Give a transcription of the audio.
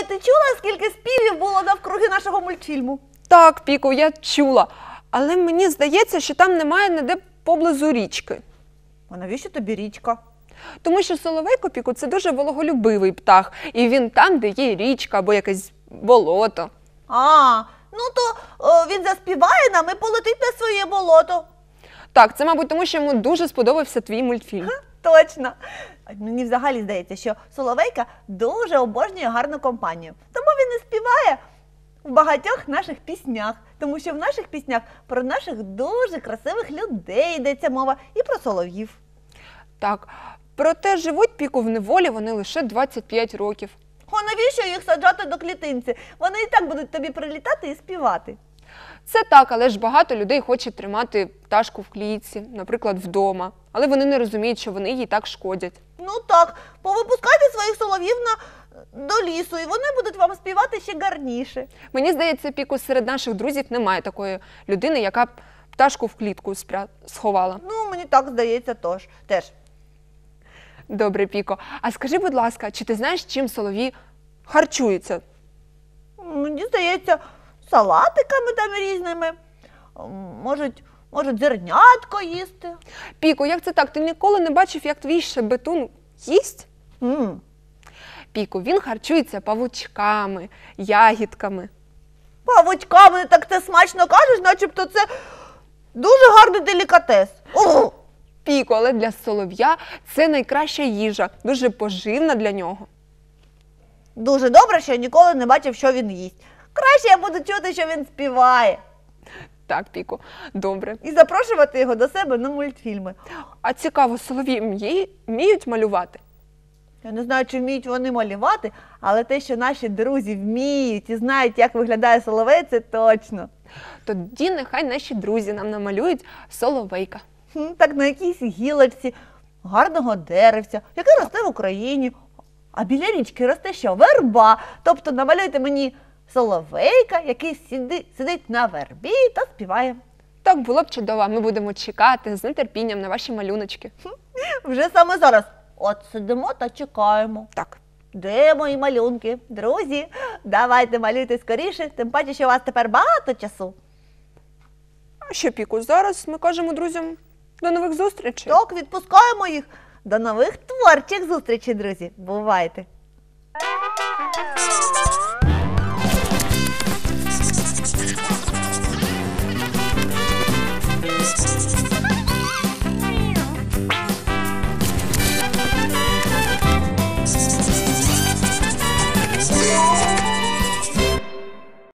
Ой, е, ти чула, скільки співів було навкруги нашого мультфільму? Так, Піку, я чула. Але мені здається, що там немає ніде поблизу річки. А навіщо тобі річка? Тому що соловейко Піку це дуже вологолюбивий птах, і він там, де є річка або якесь болото. А, ну то о, він заспіває нам і полетить на своє болото. Так, це, мабуть, тому що йому дуже сподобався твій мультфільм точно. Мені взагалі здається, що Соловейка дуже обожнює гарну компанію. Тому він і співає в багатьох наших піснях, тому що в наших піснях про наших дуже красивих людей йдеться мова і про солов'їв. Так, проте живуть піку в неволі вони лише 25 років. О, навіщо їх саджати до клітинці? Вони і так будуть тобі прилітати і співати. Це так, але ж багато людей хоче тримати пташку в клітці, наприклад, вдома. Але вони не розуміють, що вони їй так шкодять. Ну так, повипускайте своїх солов'їв на до лісу, і вони будуть вам співати ще гарніше. Мені здається, піку серед наших друзів немає такої людини, яка б пташку в клітку спря... сховала. Ну, мені так здається тож, теж. Добре, піко. А скажи, будь ласка, чи ти знаєш, чим солові харчуються? Мені здається, салатиками там різними, можуть можуть зернятко їсти. Піку, як це так? Ти ніколи не бачив, як твій шебетун їсть? Mm. Піку, він харчується павучками, ягідками. Павучками так ти смачно кажеш, начебто це дуже гарний делікатес. О! Піку, але для солов'я це найкраща їжа, дуже поживна для нього. Дуже добре, що я ніколи не бачив, що він їсть краще я буду чути, що він співає. Так, Піку, добре. І запрошувати його до себе на мультфільми. А цікаво, солові вміють малювати? Я не знаю, чи вміють вони малювати, але те, що наші друзі вміють і знають, як виглядає соловей, це точно. Тоді нехай наші друзі нам намалюють соловейка. Так на якійсь гілочці, гарного деревця, яке росте в Україні. А біля річки росте що? Верба. Тобто намалюйте мені соловейка, який сіди, сидить на вербі та співає. Так було б чудово, ми будемо чекати з нетерпінням на ваші малюночки. Вже саме зараз. От сидимо та чекаємо. Так. Де мої малюнки? Друзі, давайте малюйте скоріше, тим паче, що у вас тепер багато часу. А ще піку, зараз ми кажемо друзям до нових зустрічей. Так, відпускаємо їх до нових творчих зустрічей, друзі. Бувайте!